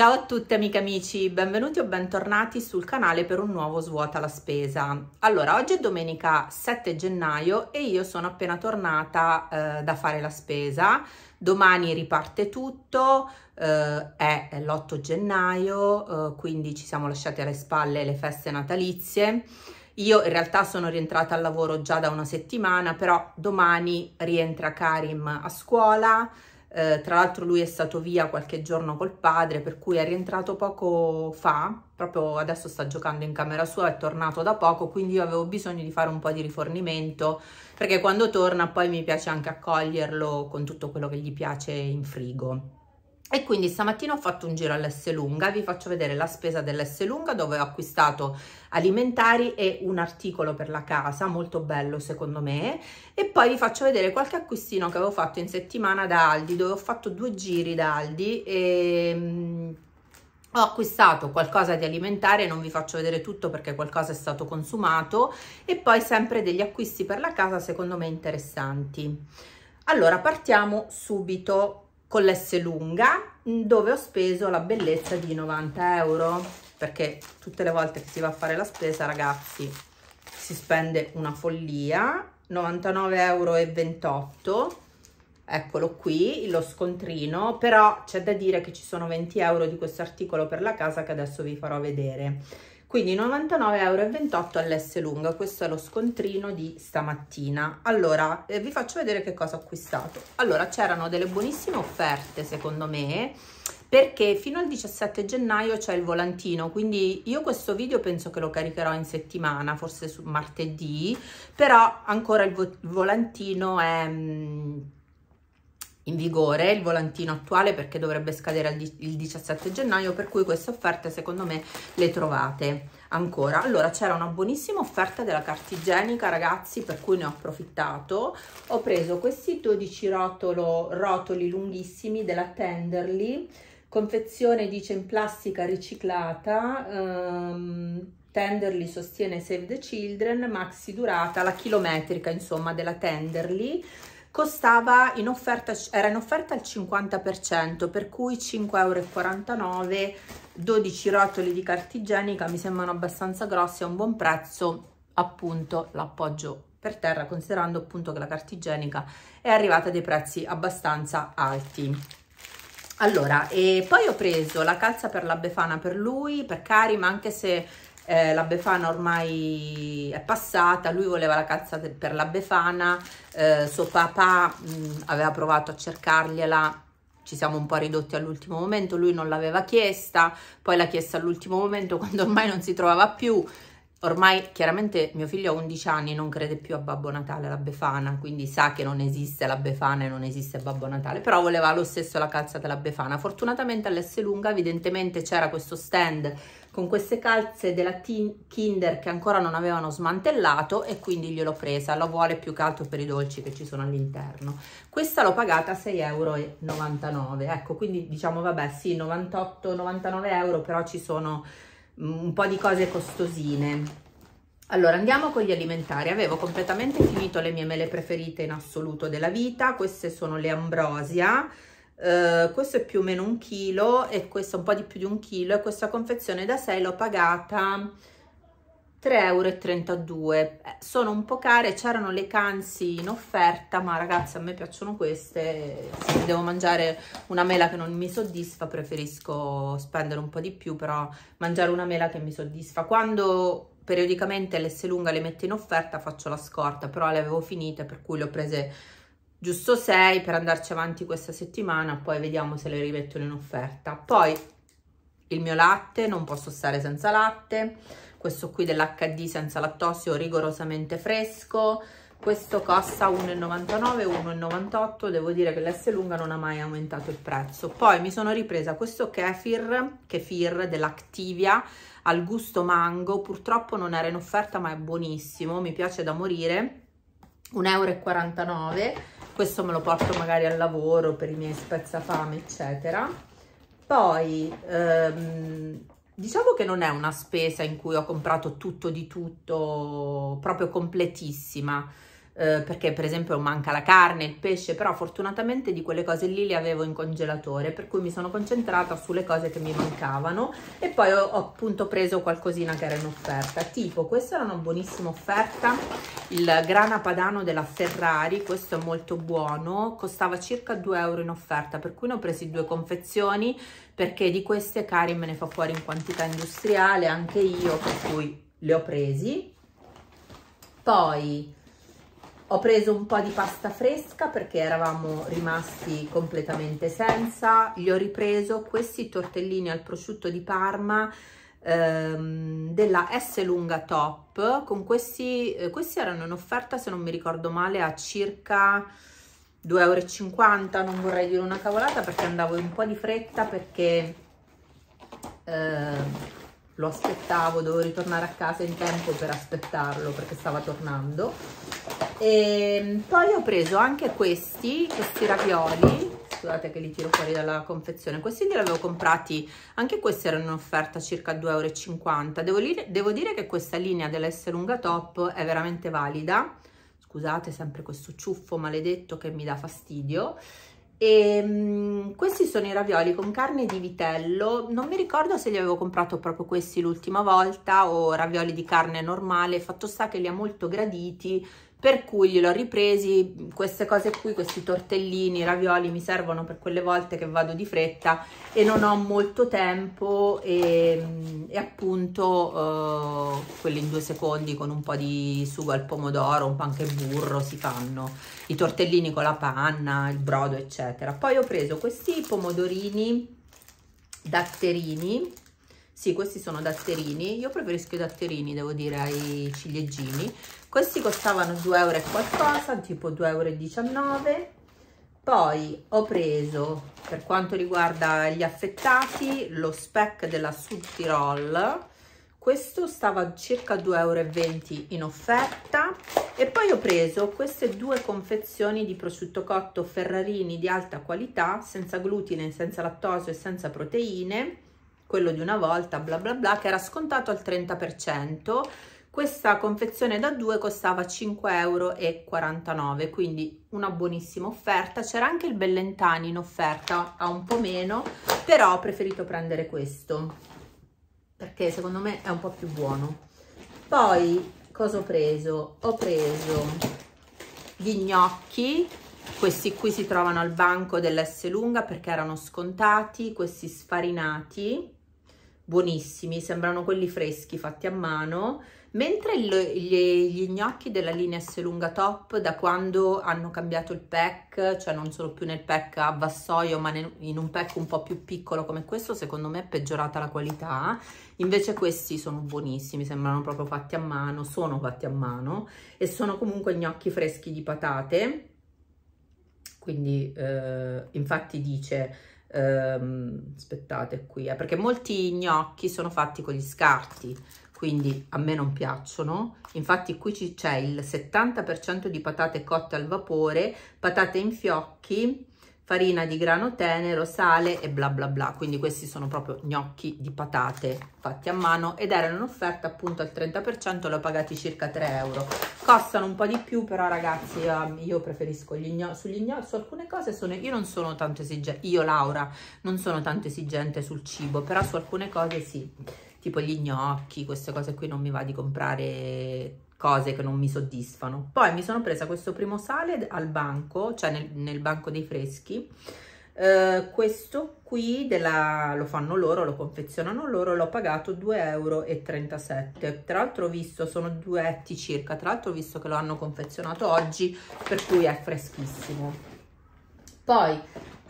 Ciao a tutti amiche e amici, benvenuti o bentornati sul canale per un nuovo Svuota la Spesa. Allora, oggi è domenica 7 gennaio e io sono appena tornata eh, da fare la spesa. Domani riparte tutto, eh, è l'8 gennaio, eh, quindi ci siamo lasciati alle spalle le feste natalizie. Io in realtà sono rientrata al lavoro già da una settimana, però domani rientra Karim a scuola, eh, tra l'altro lui è stato via qualche giorno col padre, per cui è rientrato poco fa, proprio adesso sta giocando in camera sua, è tornato da poco, quindi io avevo bisogno di fare un po' di rifornimento, perché quando torna poi mi piace anche accoglierlo con tutto quello che gli piace in frigo e quindi stamattina ho fatto un giro all'S lunga, vi faccio vedere la spesa dell'S lunga dove ho acquistato alimentari e un articolo per la casa, molto bello secondo me, e poi vi faccio vedere qualche acquistino che avevo fatto in settimana da Aldi, dove ho fatto due giri da Aldi e ehm, ho acquistato qualcosa di alimentare, non vi faccio vedere tutto perché qualcosa è stato consumato e poi sempre degli acquisti per la casa secondo me interessanti. Allora partiamo subito con l'S lunga dove ho speso la bellezza di 90 euro perché tutte le volte che si va a fare la spesa ragazzi si spende una follia 99,28 euro eccolo qui lo scontrino però c'è da dire che ci sono 20 euro di questo articolo per la casa che adesso vi farò vedere quindi 99,28 euro all'S lunga questo è lo scontrino di stamattina allora eh, vi faccio vedere che cosa ho acquistato allora c'erano delle buonissime offerte secondo me perché fino al 17 gennaio c'è il volantino quindi io questo video penso che lo caricherò in settimana forse su martedì però ancora il, vo il volantino è mh, mm, in vigore il volantino attuale perché dovrebbe scadere il 17 gennaio per cui queste offerte secondo me le trovate ancora allora c'era una buonissima offerta della carta igienica ragazzi per cui ne ho approfittato ho preso questi 12 rotolo, rotoli lunghissimi della Tenderly confezione dice in plastica riciclata um, Tenderly sostiene Save the Children maxi durata la chilometrica insomma della Tenderly costava in offerta, era in offerta al 50%, per cui 5,49 euro, 12 rotoli di carta igienica mi sembrano abbastanza grossi, a un buon prezzo, appunto l'appoggio per terra, considerando appunto che la carta igienica è arrivata a dei prezzi abbastanza alti. Allora, e poi ho preso la calza per la Befana per lui, per Cari, ma anche se eh, la Befana ormai è passata, lui voleva la calza per la Befana, eh, suo papà mh, mm, aveva provato a cercargliela, ci siamo un po' ridotti all'ultimo momento, lui non l'aveva chiesta, poi l'ha chiesta all'ultimo momento quando ormai non si trovava più, ormai chiaramente mio figlio ha 11 anni e non crede più a Babbo Natale, la Befana, quindi sa che non esiste la Befana e non esiste Babbo Natale, però voleva lo stesso la calza della Befana. Fortunatamente all'S lunga evidentemente c'era questo stand con queste calze della Kinder che ancora non avevano smantellato e quindi gliel'ho presa, la vuole più che altro per i dolci che ci sono all'interno. Questa l'ho pagata 6,99 euro, ecco quindi diciamo vabbè sì 98-99 euro però ci sono mm, un po' di cose costosine. Allora andiamo con gli alimentari, avevo completamente finito le mie mele preferite in assoluto della vita, queste sono le ambrosia, eh, questo è più o meno un chilo e questo un po' di più di un chilo e questa confezione da 6 l'ho pagata 3,32 euro. Eh, sono un po' care, c'erano le canzi in offerta, ma ragazzi a me piacciono queste, se devo mangiare una mela che non mi soddisfa preferisco spendere un po' di più, però mangiare una mela che mi soddisfa. Quando periodicamente l'S lunga le metto in offerta faccio la scorta, però le avevo finite per cui le ho prese giusto 6 per andarci avanti questa settimana, poi vediamo se le rimettono in offerta. Poi il mio latte, non posso stare senza latte, questo qui dell'HD senza lattosio rigorosamente fresco, questo costa 1,99, 1,98, devo dire che l'S lunga non ha mai aumentato il prezzo. Poi mi sono ripresa questo kefir, kefir dell'Activia al gusto mango, purtroppo non era in offerta ma è buonissimo, mi piace da morire 1,49 euro questo me lo porto magari al lavoro per i miei spezzafame eccetera poi ehm, diciamo che non è una spesa in cui ho comprato tutto di tutto proprio completissima eh, perché per esempio manca la carne, il pesce, però fortunatamente di quelle cose lì le avevo in congelatore, per cui mi sono concentrata sulle cose che mi mancavano e poi ho, ho appunto preso qualcosina che era in offerta, tipo questa era una buonissima offerta, il grana padano della Ferrari, questo è molto buono, costava circa 2 euro in offerta, per cui ne ho presi due confezioni, perché di queste Karim me ne fa fuori in quantità industriale, anche io, per cui le ho presi. Poi ho preso un po' di pasta fresca perché eravamo rimasti completamente senza, gli ho ripreso questi tortellini al prosciutto di Parma ehm, della S lunga top con questi, eh, questi erano in offerta se non mi ricordo male a circa 2,50 euro non vorrei dire una cavolata perché andavo un po' di fretta perché eh, lo aspettavo dovevo ritornare a casa in tempo per aspettarlo perché stava tornando e ehm, poi ho preso anche questi questi ravioli scusate che li tiro fuori dalla confezione questi li avevo comprati anche questi erano in offerta circa 2,50 euro devo, devo dire che questa linea dell'essere lunga top è veramente valida scusate sempre questo ciuffo maledetto che mi dà fastidio e, ehm, questi sono i ravioli con carne di vitello non mi ricordo se li avevo comprato proprio questi l'ultima volta o ravioli di carne normale fatto sta che li ha molto graditi per cui ho ripresi, queste cose qui, questi tortellini, ravioli mi servono per quelle volte che vado di fretta e non ho molto tempo e, e appunto eh, quelli in due secondi con un po' di sugo al pomodoro, un po' anche burro si fanno, i tortellini con la panna, il brodo eccetera. Poi ho preso questi pomodorini datterini, sì questi sono datterini, io preferisco i datterini devo dire ai ciliegini, questi costavano 2 euro e qualcosa tipo 2,19 euro poi ho preso per quanto riguarda gli affettati lo spec della Sud Tirol questo stava a circa 2,20 euro in offerta e poi ho preso queste due confezioni di prosciutto cotto ferrarini di alta qualità senza glutine, senza lattosio e senza proteine quello di una volta bla bla bla che era scontato al 30% questa confezione da due costava 5,49 euro, quindi una buonissima offerta. C'era anche il Bellentani in offerta a un po' meno, però ho preferito prendere questo perché secondo me è un po' più buono. Poi cosa ho preso? Ho preso gli gnocchi questi qui si trovano al banco dell'S lunga perché erano scontati, questi sfarinati, buonissimi, sembrano quelli freschi fatti a mano. Mentre gli, gnocchi della linea S lunga top, da quando hanno cambiato il pack, cioè non sono più nel pack a vassoio, ma in un pack un po' più piccolo come questo, secondo me è peggiorata la qualità. Invece questi sono buonissimi, sembrano proprio fatti a mano, sono fatti a mano e sono comunque gnocchi freschi di patate. Quindi, eh, infatti dice... Ehm, aspettate qui, eh, perché molti gnocchi sono fatti con gli scarti quindi a me non piacciono. Infatti qui c'è il 70% di patate cotte al vapore, patate in fiocchi, farina di grano tenero, sale e bla bla bla. Quindi questi sono proprio gnocchi di patate fatti a mano ed erano in offerta appunto al 30%, l'ho pagati circa 3 euro. Costano un po' di più, però ragazzi ehm, io preferisco gli gnocchi, sugli gnocchi, su alcune cose sono, io non sono tanto esigente, io Laura non sono tanto esigente sul cibo, però su alcune cose sì tipo gli gnocchi, queste cose qui non mi va di comprare cose che non mi soddisfano. Poi mi sono presa questo primo sale al banco, cioè nel, nel banco dei freschi, Uh, questo qui della, lo fanno loro, lo confezionano loro, l'ho pagato 2,37 euro. Tra l'altro ho visto, sono due etti circa, tra l'altro ho visto che lo hanno confezionato oggi, per cui è freschissimo. Poi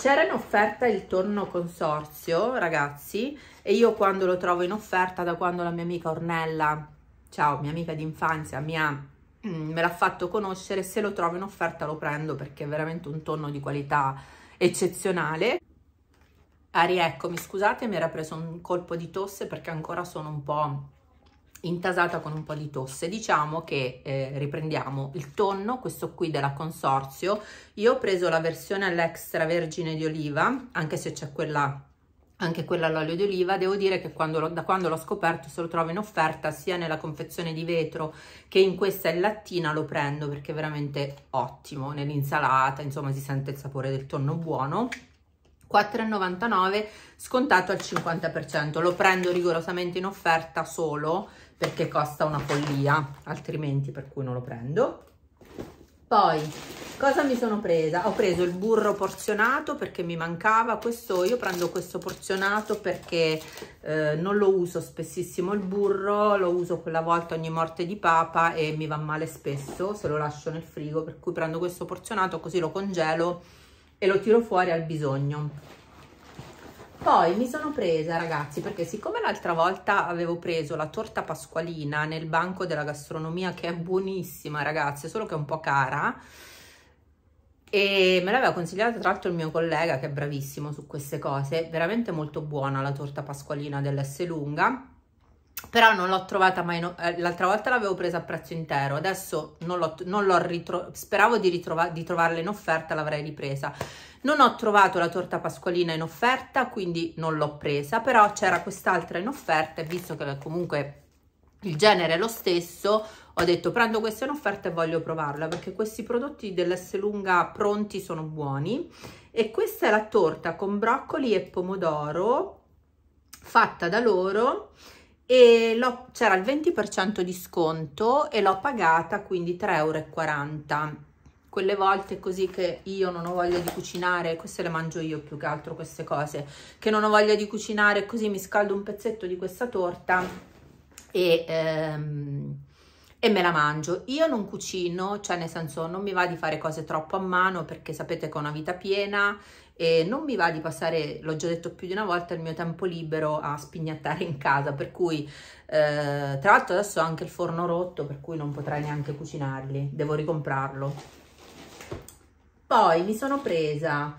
c'era in offerta il tonno consorzio, ragazzi, e io quando lo trovo in offerta, da quando la mia amica Ornella, ciao, mia amica d'infanzia, mm, me l'ha fatto conoscere, se lo trovo in offerta lo prendo perché è veramente un tonno di qualità eccezionale. Ari, eccomi, scusate, mi era preso un colpo di tosse perché ancora sono un po' intasata con un po' di tosse diciamo che eh, riprendiamo il tonno questo qui della consorzio io ho preso la versione all'extra vergine di oliva anche se c'è quella anche quella all'olio di oliva, devo dire che quando lo, da quando l'ho scoperto se lo trovo in offerta sia nella confezione di vetro che in questa in lattina lo prendo perché è veramente ottimo, nell'insalata insomma si sente il sapore del tonno buono 4,99 scontato al 50%. Lo prendo rigorosamente in offerta solo perché costa una follia, altrimenti per cui non lo prendo. Poi, cosa mi sono presa? Ho preso il burro porzionato perché mi mancava questo, io prendo questo porzionato perché eh, non lo uso spessissimo il burro, lo uso quella volta ogni morte di papa e mi va male spesso se lo lascio nel frigo, per cui prendo questo porzionato così lo congelo e lo tiro fuori al bisogno poi mi sono presa ragazzi perché siccome l'altra volta avevo preso la torta pasqualina nel banco della gastronomia che è buonissima ragazzi solo che è un po' cara e me l'aveva consigliata tra l'altro il mio collega che è bravissimo su queste cose veramente molto buona la torta pasqualina dell'S lunga però non l'ho trovata mai, no eh, l'altra volta l'avevo presa a prezzo intero, adesso non l'ho speravo di, di trovarla in offerta, l'avrei ripresa. Non ho trovato la torta pasqualina in offerta, quindi non l'ho presa, però c'era quest'altra in offerta e visto che comunque il genere è lo stesso, ho detto prendo questa in offerta e voglio provarla perché questi prodotti dell'S lunga pronti sono buoni. E questa è la torta con broccoli e pomodoro fatta da loro e c'era il 20% di sconto e l'ho pagata quindi 3,40 euro quelle volte così che io non ho voglia di cucinare, queste le mangio io più che altro queste cose, che non ho voglia di cucinare così mi scaldo un pezzetto di questa torta e, ehm, e me la mangio. Io non cucino, cioè nel senso non mi va di fare cose troppo a mano perché sapete che ho una vita piena e non mi va di passare, l'ho già detto più di una volta, il mio tempo libero a spignattare in casa, per cui eh, tra l'altro adesso ho anche il forno rotto, per cui non potrei neanche cucinarli, devo ricomprarlo. Poi mi sono presa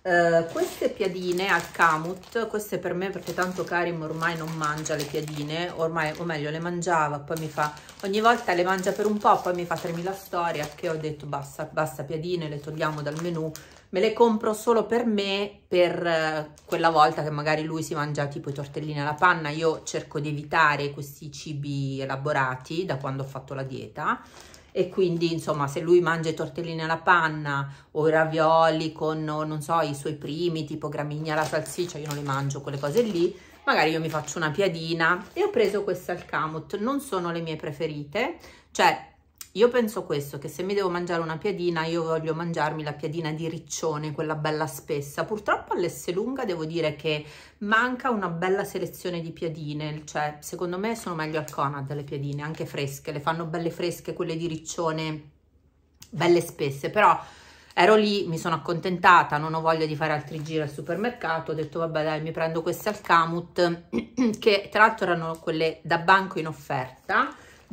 eh, queste piadine al camut, queste per me perché tanto Karim ormai non mangia le piadine, ormai, o meglio le mangiava, poi mi fa, ogni volta le mangia per un po', poi mi fa 3000 storie, che ho detto basta, basta piadine, le togliamo dal menù, me le compro solo per me, per eh, quella volta che magari lui si mangia tipo i tortellini alla panna, io cerco di evitare questi cibi elaborati da quando ho fatto la dieta e quindi insomma se lui mangia i tortellini alla panna o i ravioli con non so i suoi primi tipo gramigna alla salsiccia io non li mangio quelle cose lì magari io mi faccio una piadina e ho preso queste al camut non sono le mie preferite cioè io penso questo, che se mi devo mangiare una piadina, io voglio mangiarmi la piadina di riccione, quella bella spessa. Purtroppo lunga devo dire che manca una bella selezione di piadine, cioè secondo me sono meglio al Conad le piadine, anche fresche, le fanno belle fresche quelle di riccione, belle spesse, però ero lì, mi sono accontentata, non ho voglia di fare altri giri al supermercato, ho detto vabbè dai mi prendo queste al Camut, che tra l'altro erano quelle da banco in offerta, 2,50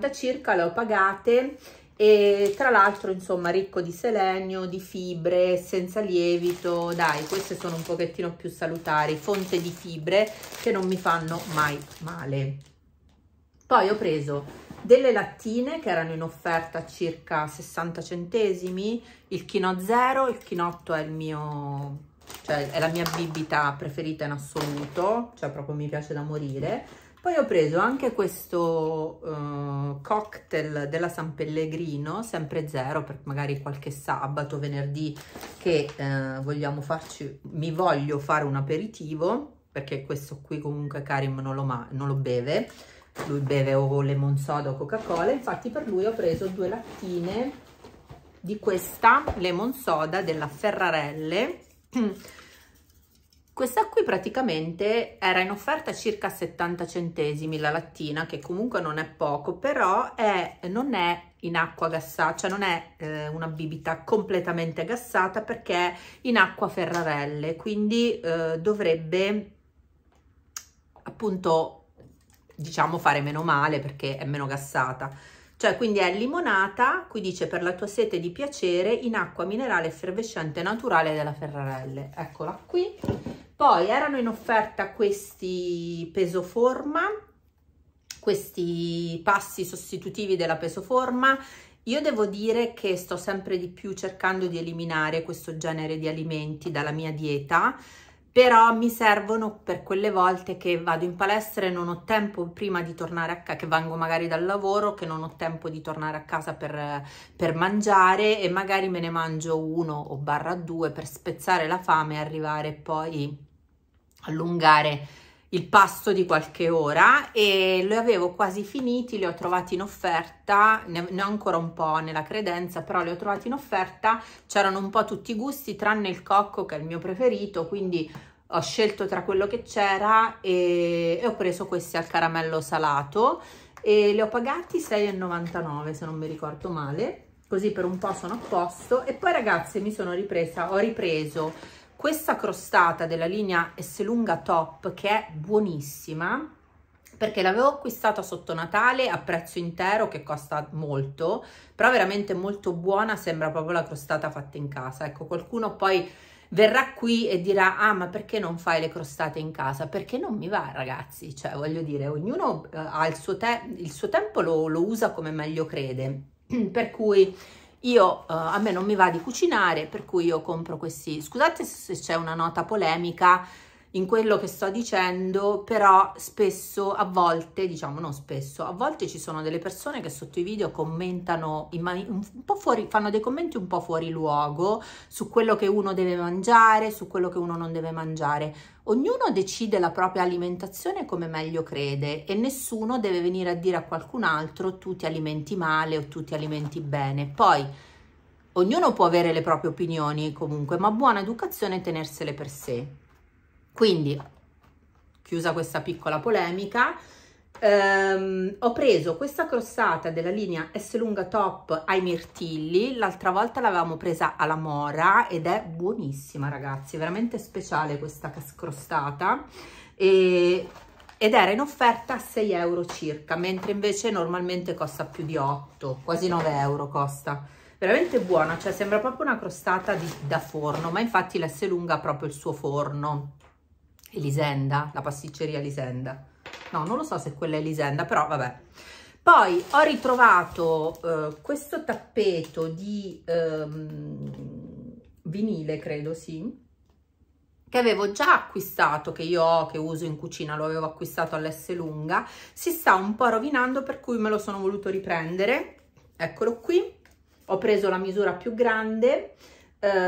euro circa le ho pagate e tra l'altro insomma ricco di selenio, di fibre, senza lievito, dai queste sono un pochettino più salutari, fonte di fibre che non mi fanno mai male. Poi ho preso delle lattine che erano in offerta a circa 60 centesimi, il chino Zero, il chinotto è il mio, cioè è la mia bibita preferita in assoluto, cioè proprio mi piace da morire poi ho preso anche questo uh, cocktail della San Pellegrino, sempre zero, per magari qualche sabato, venerdì, che uh, vogliamo farci, mi voglio fare un aperitivo, perché questo qui comunque Karim non lo, non lo beve, lui beve o lemon soda o Coca-Cola, infatti per lui ho preso due lattine di questa lemon soda della Ferrarelle, Questa qui praticamente era in offerta circa 70 centesimi la lattina, che comunque non è poco, però è, non è in acqua gassata, cioè non è eh, una bibita completamente gassata perché è in acqua ferrarelle, quindi eh, dovrebbe appunto diciamo fare meno male perché è meno gassata. Cioè, quindi è limonata, qui dice per la tua sete di piacere, in acqua minerale effervescente naturale della Ferrarelle. Eccola qui. Poi erano in offerta questi pesoforma, questi passi sostitutivi della pesoforma io devo dire che sto sempre di più cercando di eliminare questo genere di alimenti dalla mia dieta però mi servono per quelle volte che vado in palestra e non ho tempo prima di tornare a casa, che vengo magari dal lavoro, che non ho tempo di tornare a casa per, per mangiare e magari me ne mangio uno o barra due per spezzare la fame e arrivare poi allungare il pasto di qualche ora e li avevo quasi finiti, li ho trovati in offerta, ne, ne ho ancora un po' nella credenza, però li ho trovati in offerta, c'erano un po' tutti i gusti tranne il cocco che è il mio preferito, quindi ho scelto tra quello che c'era e, e ho preso questi al caramello salato e li ho pagati 6,99 se non mi ricordo male così per un po' sono a posto e poi ragazze mi sono ripresa ho ripreso questa crostata della linea S lunga top che è buonissima perché l'avevo acquistata sotto Natale a prezzo intero che costa molto però veramente molto buona sembra proprio la crostata fatta in casa ecco qualcuno poi verrà qui e dirà ah ma perché non fai le crostate in casa perché non mi va ragazzi cioè voglio dire ognuno eh, ha il suo, te il suo tempo lo, lo usa come meglio crede per cui io, eh, a me non mi va di cucinare, per cui io compro questi, scusate se c'è una nota polemica, in quello che sto dicendo, però spesso, a volte, diciamo non spesso, a volte ci sono delle persone che sotto i video commentano, un po' fuori, fanno dei commenti un po' fuori luogo su quello che uno deve mangiare, su quello che uno non deve mangiare. Ognuno decide la propria alimentazione come meglio crede e nessuno deve venire a dire a qualcun altro tu ti alimenti male o tu ti alimenti bene. Poi ognuno può avere le proprie opinioni comunque, ma buona educazione è tenersele per sé. Quindi, chiusa questa piccola polemica, ehm, ho preso questa crostata della linea S lunga top ai mirtilli, l'altra volta l'avevamo presa alla mora ed è buonissima ragazzi, veramente speciale questa crostata e, ed era in offerta a 6 euro circa, mentre invece normalmente costa più di 8, quasi 9 euro costa veramente buona, cioè sembra proprio una crostata di, da forno, ma infatti l'S lunga ha proprio il suo forno Elisenda, la pasticceria Elisenda. No, non lo so se quella è Elisenda, però vabbè. Poi ho ritrovato eh, questo tappeto di ehm, vinile, credo, sì, che avevo già acquistato, che io ho, che uso in cucina, lo avevo acquistato all'S lunga, si sta un po' rovinando per cui me lo sono voluto riprendere, eccolo qui, ho preso la misura più grande,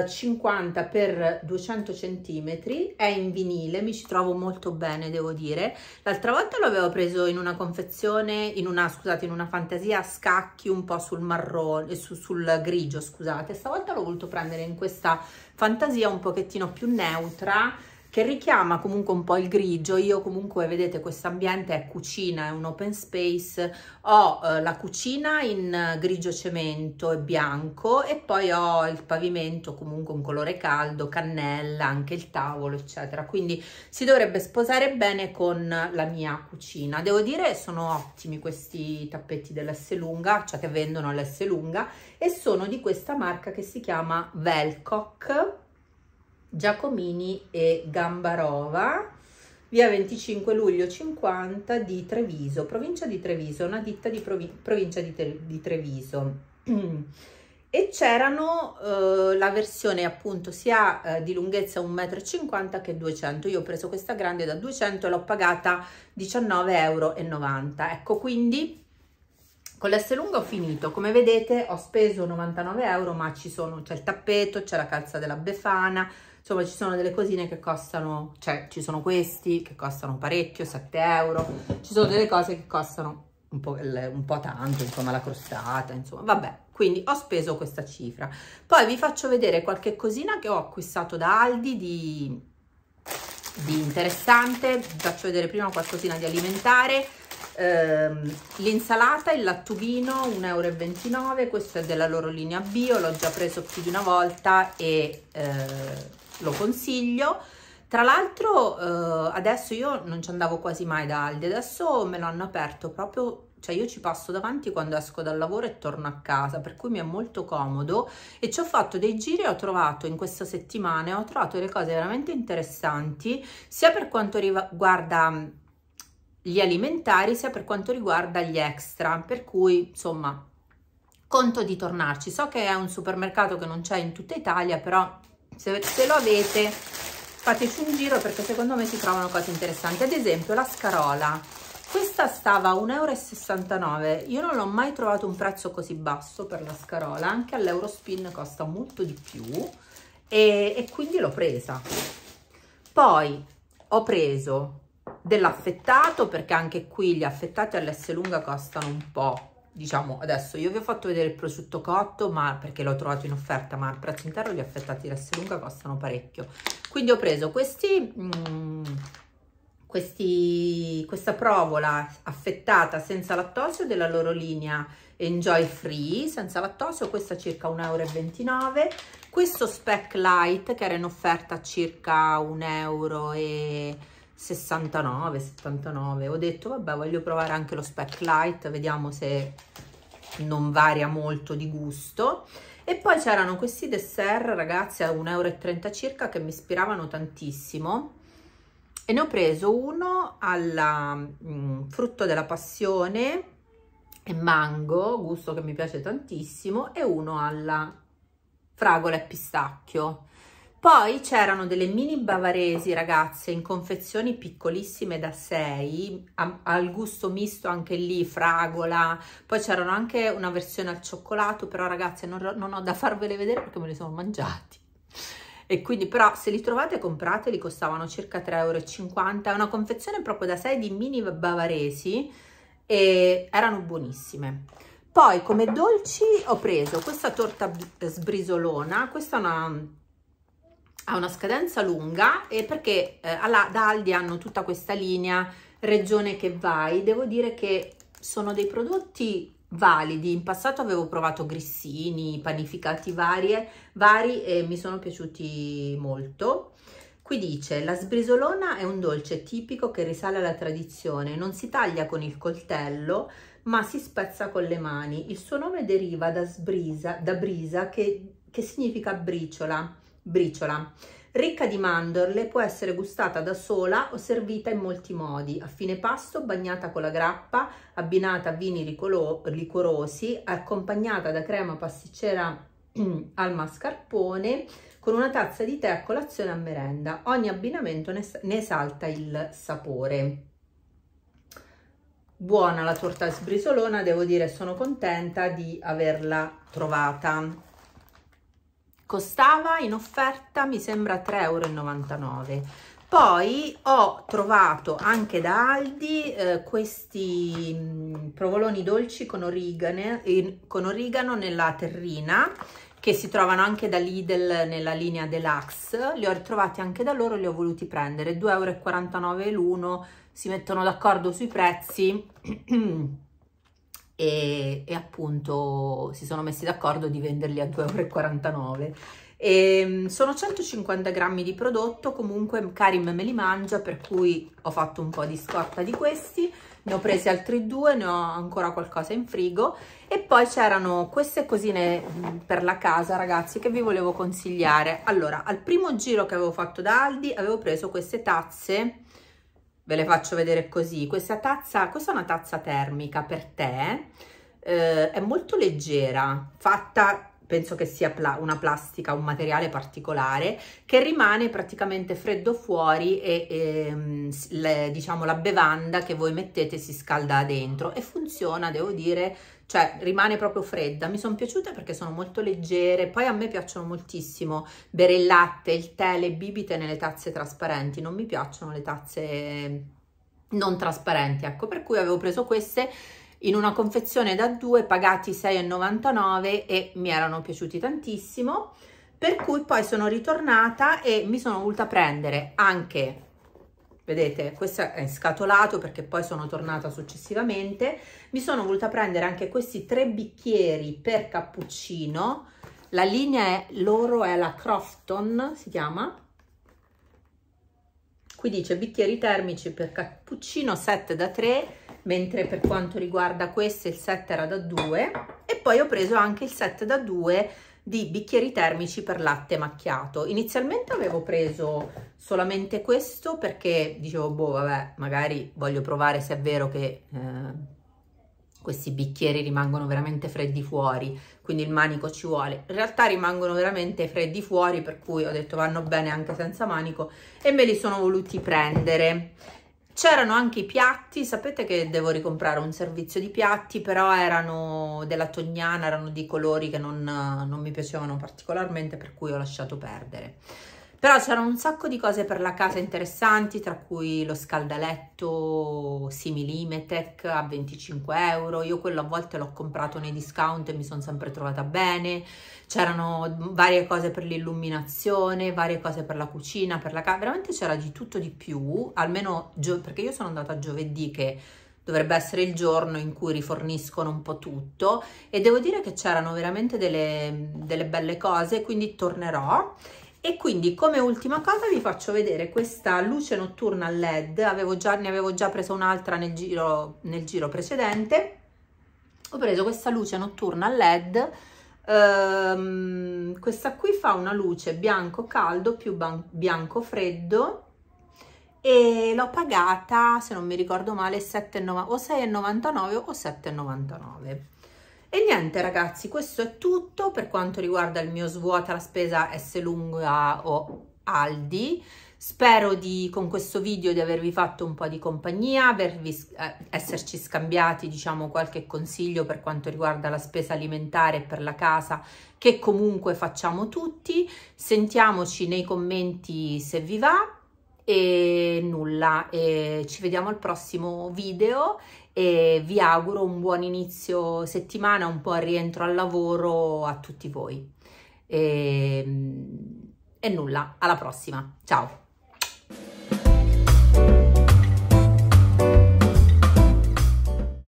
50 x 200 cm, è in vinile, mi ci trovo molto bene devo dire. L'altra volta l'avevo preso in una confezione, in una, scusate, in una fantasia a scacchi un po' sul marrone, eh, su, sul grigio scusate, stavolta l'ho voluto prendere in questa fantasia un pochettino più neutra, che richiama comunque un po' il grigio. Io comunque, vedete, questo ambiente è cucina, è un open space. Ho eh, la cucina in eh, grigio cemento e bianco e poi ho il pavimento comunque un colore caldo, cannella, anche il tavolo, eccetera. Quindi si dovrebbe sposare bene con la mia cucina. Devo dire, sono ottimi questi tappetti dell'S lunga, cioè che vendono all'S lunga e sono di questa marca che si chiama Velcock Giacomini e Gambarova, via 25 luglio 50 di Treviso, provincia di Treviso, una ditta di provi provincia di, di Treviso. e c'erano eh, la versione appunto sia eh, di lunghezza 1,50 m che 200 io ho preso questa grande da 200 e l'ho pagata 19,90 euro ecco quindi con l'S lunga ho finito, come vedete ho speso 99 euro ma ci sono, c'è il tappeto, c'è la calza della Befana, insomma ci sono delle cosine che costano, cioè ci sono questi che costano parecchio, 7 euro, ci sono delle cose che costano un po', un po tanto, insomma la crostata, insomma vabbè, quindi ho speso questa cifra. Poi vi faccio vedere qualche cosina che ho acquistato da Aldi di, di interessante, vi faccio vedere prima qualcosina di alimentare, ehm, l'insalata, il lattubino, 1,29 euro, questo è della loro linea bio, l'ho già preso più di una volta e eh, lo consiglio. Tra l'altro eh, adesso io non ci andavo quasi mai da Aldi, adesso me l'hanno aperto proprio cioè io ci passo davanti quando esco dal lavoro e torno a casa, per cui mi è molto comodo e ci ho fatto dei giri e ho trovato in questa settimana, ho trovato delle cose veramente interessanti, sia per quanto riguarda mm, gli alimentari, sia per quanto riguarda gli extra, per cui insomma conto di tornarci. So che è un supermercato che non c'è in tutta Italia, però se, se lo avete fateci un giro perché secondo me si trovano cose interessanti ad esempio la scarola questa stava a 1,69 euro io non ho mai trovato un prezzo così basso per la scarola anche all'Eurospin costa molto di più e, e quindi l'ho presa poi ho preso dell'affettato perché anche qui gli affettati all'S lunga costano un po' diciamo adesso io vi ho fatto vedere il prosciutto cotto ma perché l'ho trovato in offerta ma al prezzo intero gli affettati Rasselunga costano parecchio quindi ho preso questi, mm, questi questa provola affettata senza lattosio della loro linea Enjoy Free senza lattosio questa circa 1,29 euro questo Spec Light che era in offerta circa 1,29 euro e 69 79 ho detto vabbè voglio provare anche lo spec light vediamo se non varia molto di gusto e poi c'erano questi dessert ragazzi a 1,30 euro circa che mi ispiravano tantissimo e ne ho preso uno alla mm, frutto della passione e mango, gusto che mi piace tantissimo, e uno alla fragola e pistacchio. Poi c'erano delle mini bavaresi, ragazze, in confezioni piccolissime da 6, al gusto misto anche lì, fragola. Poi c'erano anche una versione al cioccolato, però ragazze non, non, ho da farvele vedere perché me li sono mangiati. E quindi però se li trovate comprateli, costavano circa 3,50 euro. È una confezione proprio da 6 di mini bavaresi e erano buonissime. Poi come dolci ho preso questa torta sbrisolona, questa è una ha una scadenza lunga e perché eh, alla, da Aldi hanno tutta questa linea regione che vai, devo dire che sono dei prodotti validi. In passato avevo provato grissini, panificati varie, vari e mi sono piaciuti molto. Qui dice, la sbrisolona è un dolce tipico che risale alla tradizione, non si taglia con il coltello, ma si spezza con le mani. Il suo nome deriva da, sbrisa, da brisa, che, che significa briciola. Briciola. Ricca di mandorle, può essere gustata da sola o servita in molti modi, a fine pasto, bagnata con la grappa, abbinata a vini liquorosi, accompagnata da crema pasticcera al mascarpone, con una tazza di tè a colazione a merenda. Ogni abbinamento ne, ne esalta il sapore. Buona la torta sbrisolona, devo dire sono contenta di averla trovata costava in offerta mi sembra 3,99 euro poi ho trovato anche da Aldi eh, questi mh, mm, provoloni dolci con origano, eh, con origano nella terrina che si trovano anche da Lidl nella linea Deluxe, li ho ritrovati anche da loro, li ho voluti prendere, 2,49 euro l'uno, si mettono d'accordo sui prezzi, e, e appunto si sono messi d'accordo di venderli a 2,49 euro. Ehm, sono 150 grammi di prodotto, comunque Karim me li mangia, per cui ho fatto un po' di scorta di questi ne ho presi altri due, ne ho ancora qualcosa in frigo e poi c'erano queste cosine mm, per la casa ragazzi che vi volevo consigliare allora al primo giro che avevo fatto da Aldi avevo preso queste tazze ve le faccio vedere così. Questa tazza, questa è una tazza termica per te, eh, è molto leggera, fatta penso che sia pla una plastica, un materiale particolare, che rimane praticamente freddo fuori e, e ehm, le, diciamo la bevanda che voi mettete si scalda dentro e funziona, devo dire, cioè rimane proprio fredda. Mi sono piaciute perché sono molto leggere, poi a me piacciono moltissimo bere il latte, il tè, le bibite nelle tazze trasparenti, non mi piacciono le tazze non trasparenti, ecco, per cui avevo preso queste in una confezione da due, pagati 6,99 e mi erano piaciuti tantissimo per cui poi sono ritornata e mi sono voluta prendere anche vedete questo è scatolato perché poi sono tornata successivamente mi sono voluta prendere anche questi tre bicchieri per cappuccino la linea è loro è la Crofton si chiama qui dice bicchieri termici per cappuccino 7 da 3 mentre per quanto riguarda queste il 7 era da 2 e poi ho preso anche il 7 da 2 di bicchieri termici per latte macchiato. Inizialmente avevo preso solamente questo perché dicevo, boh, vabbè, magari voglio provare se è vero che eh, questi bicchieri rimangono veramente freddi fuori, quindi il manico ci vuole. In realtà rimangono veramente freddi fuori, per cui ho detto vanno bene anche senza manico e me li sono voluti prendere. C'erano anche i piatti, sapete che devo ricomprare un servizio di piatti, però erano della Tognana, erano di colori che non, non mi piacevano particolarmente, per cui ho lasciato perdere però c'erano un sacco di cose per la casa interessanti, tra cui lo scaldaletto Similimetec a 25 euro, io quello a volte l'ho comprato nei discount e mi sono sempre trovata bene, c'erano varie cose per l'illuminazione, varie cose per la cucina, per la casa, veramente c'era di tutto di più, almeno perché io sono andata giovedì che dovrebbe essere il giorno in cui riforniscono un po' tutto e devo dire che c'erano veramente delle, delle, belle cose quindi tornerò e quindi come ultima cosa vi faccio vedere questa luce notturna led avevo già, ne avevo già presa un'altra nel giro, nel giro precedente ho preso questa luce notturna led ehm, questa qui fa una luce bianco caldo più bianco freddo e l'ho pagata se non mi ricordo male 7,99 o 6,99 o 7,99 e niente ragazzi, questo è tutto per quanto riguarda il mio svuota la spesa S lunga o Aldi. Spero di, con questo video di avervi fatto un po' di compagnia, avervi, eh, esserci scambiati diciamo, qualche consiglio per quanto riguarda la spesa alimentare per la casa che comunque facciamo tutti. Sentiamoci nei commenti se vi va e nulla, e ci vediamo al prossimo video e vi auguro un buon inizio settimana, un po' al rientro al lavoro a tutti voi. E, ehm, e nulla, alla prossima, ciao!